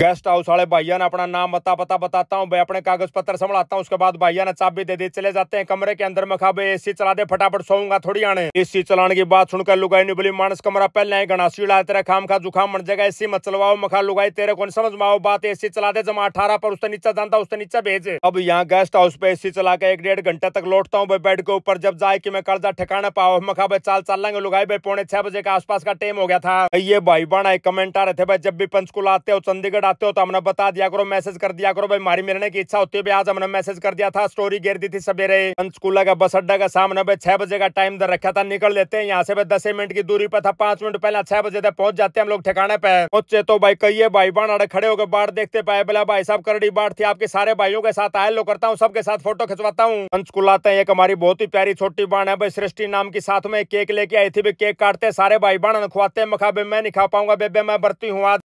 guest house वाले भैया ने अपना नाम बता पता बताता हूँ अपने कागज पत्र संभालता हूँ उसके बाद भैया ने चाबी दे दी चले जाते हैं कमरे के अंदर में खाबे ए सी चला दे फटाफट सोऊंगा थोड़ी आने एसी चलाने की बात सुनकर लुगाई ने बोली मानस कमरा पहले ही गणासी सीढ़ा तेरा खाम खा जुखाम मर जगह एसी मत चलवाओ मखा लुगाई तेरे को समझ माओ बात सी चला दे जमा अठारह पर उससे नीचा जानता उससे नीचा भेज अब यहाँ गेस्ट हाउस पे एसी चला के एक डेढ़ घंटे तक लौटता हूँ बेड के ऊपर जब जाए की मैं कर्जा ठिकाना पाओ मखा भाई चाल चल लेंगे लुगाई भाई पौने छह बजे के आसपास का टाइम हो गया था ये भाई एक कमेंट आ रहे थे भाई जब भी पंचकुला आते हो चंदी चंडीगढ़ आते हो तो हमने बता दिया करो मैसेज कर दिया करो भाई हमारी मिलने की इच्छा होती है आज हमने मैसेज कर दिया था स्टोरी घेर दी थी सवेरे पंचकूला का बस अड्डा का सामने भाई छह बजे का टाइम दर रखा था निकल लेते हैं यहाँ से भाई दस मिनट की दूरी पर था पांच मिनट पहले छह बजे तक पहुंच जाते हैं हम लोग ठिकाने पे पहुंचे तो भाई कही भाई बाण अड़े खड़े होकर बाढ़ देखते पाए बोला भाई साहब करड़ी बाढ़ थी आपके सारे भाइयों के साथ आए लो करता हूँ सबके साथ फोटो खिंचवाता हूँ आते हैं एक हमारी बहुत ही प्यारी छोटी बाण है भाई सृष्टि नाम की साथ में केक लेके आई थी भाई केक काटते सारे भाई बाण खुआते मखा बे मैं नहीं खा पाऊंगा बेबे मैं बरती हूँ